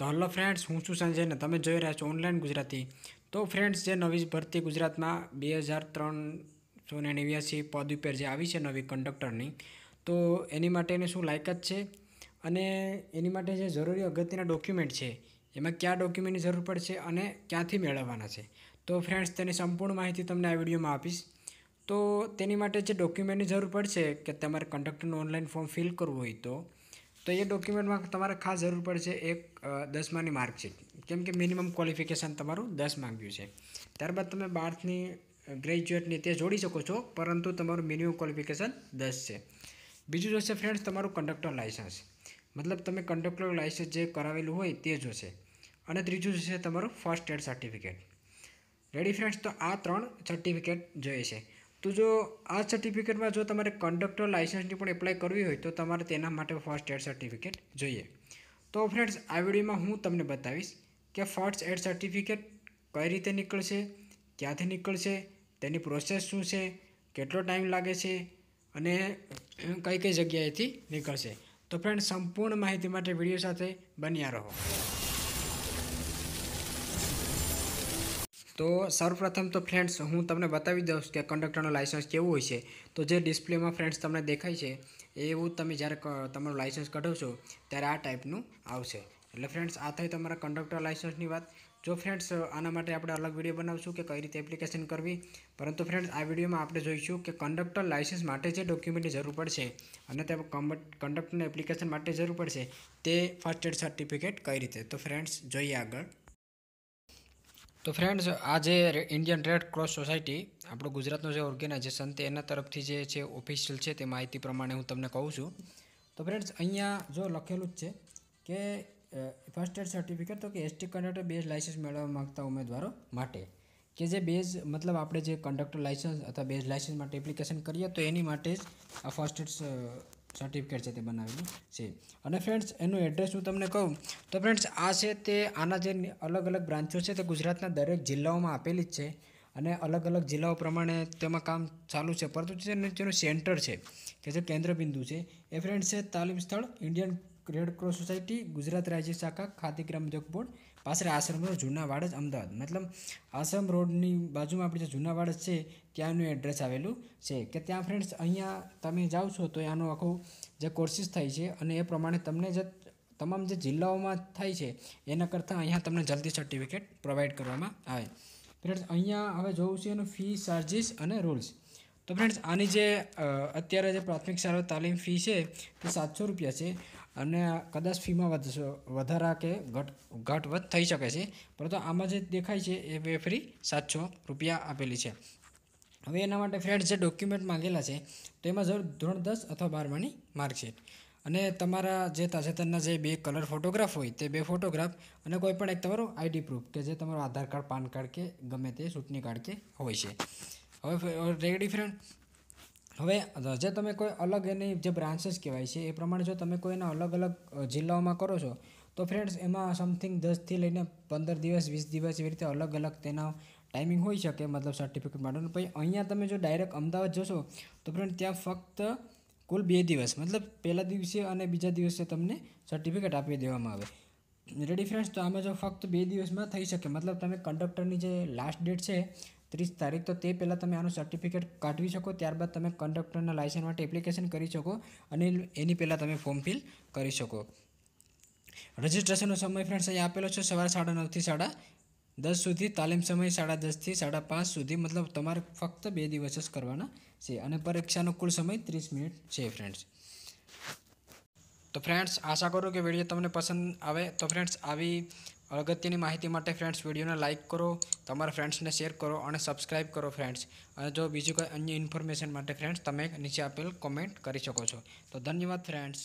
તો hello friends હું છું સંજય ને તમે જોઈ રહ્યા છો ઓનલાઈન ગુજરાતી તો ફ્રેન્ડ્સ જે નવી ભરતી ગુજરાતમાં બે હજાર ત્રણસો ને નેવ્યાસી પદ ઉપર જે આવી છે નવી કંડક્ટરની તો એની માટેની શું લાયકાત છે અને એની માટે જે જરૂરી અગત્યના ડોક્યુમેન્ટ છે એમાં કયા ડોક્યુમેન્ટની જરૂર પડશે અને ક્યાંથી મેળવવાના છે તો ફ્રેન્ડ્સ તેની સંપૂર્ણ માહિતી તમને આ વિડીયોમાં આપીશ તો તેની માટે જે ડોક્યુમેન્ટની જરૂર પડશે કે તમારે કંડક્ટરનું ઓનલાઈન ફોર્મ ફિલ કરવું હોય તો તો એ ડોક્યુમેન્ટમાં તમારે ખાસ જરૂર પડશે એક દસમાની માર્કશીટ કેમ કે મિનિમમ ક્વોલિફિકેશન તમારું દસ માંગ્યું છે ત્યારબાદ તમે બાર્થની ગ્રેજ્યુએટની તે જોડી શકો છો પરંતુ તમારું મિનિમમ ક્વોલિફિકેશન દસ છે બીજું જોશે ફ્રેન્ડ્સ તમારું કંડક્ટર લાઇસન્સ મતલબ તમે કંડક્ટર લાઇસન્સ જે કરાવેલું હોય તે જોશે અને ત્રીજું જોશે તમારું first aid certificate ready friends તો આ ત્રણ સર્ટિફિકેટ જોઈએ છે તો જો આ સર્ટિફિકેટમાં જો તમારે કન્ડક્ટર લાઇસન્સની પણ એપ્લાય કરવી હોય તો તમારે તેના માટે ફર્સ્ટ એડ સર્ટિફિકેટ જોઈએ તો ફ્રેન્ડ્સ આ વિડીયોમાં હું તમને બતાવીશ કે ફર્સ્ટ એડ સર્ટિફિકેટ કઈ રીતે નીકળશે ક્યાંથી નીકળશે તેની પ્રોસેસ શું છે કેટલો ટાઈમ લાગે છે અને કઈ કઈ જગ્યાએથી નીકળશે તો ફ્રેન્ડ્સ સંપૂર્ણ માહિતી માટે વિડીયો સાથે બન્યા રહો તો સૌપ્રથમ તો ફ્રેન્ડ્સ હું તમને બતાવી દઉં કે કંડક્ટરનું લાઇસન્સ કેવું હોય છે તો જે ડિસ્પ્લેમાં ફ્રેન્ડ્સ તમને દેખાય છે એવું તમે જ્યારે તમારું લાઇસન્સ કઢાવશો ત્યારે આ ટાઈપનું આવશે એટલે ફ્રેન્ડ્સ આ થઈ તમારા કંડક્ટર લાઇસન્સની વાત જો ફ્રેન્ડ્સ આના માટે આપણે અલગ વિડીયો બનાવશું કે કઈ રીતે એપ્લિકેશન કરવી પરંતુ ફ્રેન્ડ્સ આ વિડીયોમાં આપણે જોઈશું કે કંડક્ટર લાઇસન્સ માટે જે ડોક્યુમેન્ટની જરૂર પડશે અને તે કંડક્ટરની એપ્લિકેશન માટે જરૂર પડશે તે ફર્સ્ટ એડ સર્ટિફિકેટ કઈ રીતે તો ફ્રેન્ડ્સ જોઈએ આગળ તો ફ્રેન્ડ્સ આ જે ઇન્ડિયન રેડ ક્રોસ સોસાયટી આપણું ગુજરાતનું જે ઓર્ગેનાઇઝેશન તે એના તરફથી જે છે ઓફિશિયલ છે તે માહિતી પ્રમાણે હું તમને કહું છું તો ફ્રેન્ડ્સ અહીંયા જો લખેલું જ છે કે ફર્સ્ટ એડ સર્ટિફિકેટ તો કે એસટી કન્ડક્ટર બેઝ લાઇસન્સ મેળવવા માગતા ઉમેદવારો માટે કે જે બેઝ મતલબ આપણે જે કન્ડક્ટર લાઇસન્સ અથવા બેઝ લાઇસન્સ માટે એપ્લિકેશન કરીએ તો એની માટે જ આ ફર્સ્ટ એડ સર્ટિફિકેટ છે તે બનાવેલું છે અને ફ્રેન્ડ્સ એનું એડ્રેસ હું તમને કહું તો ફ્રેન્ડ્સ આ છે તે આના જે અલગ અલગ બ્રાન્ચો છે તે ગુજરાતના દરેક જિલ્લાઓમાં આપેલી જ છે અને અલગ અલગ જિલ્લાઓ પ્રમાણે તેમાં કામ ચાલુ છે પરંતુ જેનું સેન્ટર છે કે જે કેન્દ્રબિંદુ છે એ ફ્રેન્ડ્સ છે તાલીમ સ્થળ Indian Red Cross Society Gujarat રાજ્ય શાખા ખાદીગ્રામ જગ બોર્ડ પાછળ આશ્રમ રોડ જૂના વાડજ અમદાવાદ મતલબ આશ્રમ રોડની બાજુમાં આપણે જે જૂના વાડજ છે ત્યાંનું એડ્રેસ આવેલું છે કે ત્યાં ફ્રેન્ડ્સ અહીંયા તમે જાઓ છો તો આનો આખો જે કોર્સિસ થાય છે અને એ પ્રમાણે તમને જે તમામ જે જિલ્લાઓમાં થાય છે એના કરતાં અહીંયા તમને જલ્દી સર્ટિફિકેટ પ્રોવાઈડ કરવામાં આવે ફ્રેન્ડ્સ અહીંયા હવે જોવું છે એનું ફી ચાર્જિસ અને રૂલ્સ તો ફ્રેન્ડ્સ આની જે અત્યારે જે પ્રાથમિક શાળા તાલીમ ફી છે તે સાતસો રૂપિયા છે અને કદાચ ફીમાં વધશો વધારા કે ઘટ ઘટવધ થઈ શકે છે પરંતુ આમાં જે દેખાય છે એ બે ફ્રી સાતસો રૂપિયા આપેલી છે હવે એના માટે ફ્રેન્ડ્સ જે ડોક્યુમેન્ટ માંગેલા છે તેમાં એમાં જરૂર ધોરણ દસ અથવા બારમાની માર્કશીટ અને તમારા જે તાજેતરના જે બે કલર ફોટોગ્રાફ હોય તે બે ફોટોગ્રાફ અને કોઈ પણ એક તમારું આઈડી પ્રૂફ કે જે તમારું આધાર કાર્ડ પાન કાર્ડ કે ગમે તે ચૂંટણી કાર્ડ કે હોય છે હવે રેડી ફ્રેન્ડ હવે જે તમે કોઈ અલગ એની જે બ્રાન્ચીસ કહેવાય છે એ પ્રમાણે જો તમે કોઈના અલગ અલગ જિલ્લાઓમાં કરો છો તો ફ્રેન્ડ્સ એમાં સમથિંગ દસથી લઈને પંદર દિવસ વીસ દિવસ એવી રીતે અલગ અલગ તેના ટાઈમિંગ હોઈ શકે મતલબ સર્ટિફિકેટ માટેનું પછી અહીંયા તમે જો ડાયરેક્ટ અમદાવાદ જશો તો ફ્રેન્ડ ત્યાં ફક્ત કુલ બે દિવસ મતલબ પહેલા દિવસે અને બીજા દિવસે તમને સર્ટિફિકેટ આપી દેવામાં આવે રેડી ફ્રેન્ડ્સ તો આમાં જો ફક્ત બે દિવસમાં થઈ શકે મતલબ તમે કંડક્ટરની જે લાસ્ટ ડેટ છે ત્રીસ તારીખ તો તે પહેલાં તમે આનું સર્ટિફિકેટ કાઢવી શકો ત્યારબાદ તમે કંડક્ટરના લાયસન્સ માટે એપ્લિકેશન કરી શકો અને એની પહેલાં તમે ફોર્મ ફિલ કરી શકો રજિસ્ટ્રેશનનો સમય ફ્રેન્ડ્સ અહીં આપેલો છે સવારે સાડા નવથી સાડા દસ સુધી તાલીમ સમય સાડા દસથી સાડા પાંચ સુધી મતલબ તમારે ફક્ત બે દિવસ જ કરવાના છે અને પરીક્ષાનો કુલ સમય ત્રીસ મિનિટ છે ફ્રેન્ડ્સ તો ફ્રેન્ડ્સ આશા કરો કે વિડીયો તમને પસંદ આવે તો ફ્રેન્ડ્સ આવી અગત્યની માહિતી માટે ફ્રેન્ડ્સ વિડીયોને લાઇક કરો તમારા ફ્રેન્ડ્સને શેર કરો અને સબસ્ક્રાઇબ કરો ફ્રેન્ડ્સ અને જો બીજું કોઈ અન્ય ઇન્ફોર્મેશન માટે ફ્રેન્ડ્સ તમે નીચે આપેલ કોમેન્ટ કરી શકો છો તો ધન્યવાદ ફ્રેન્ડ્સ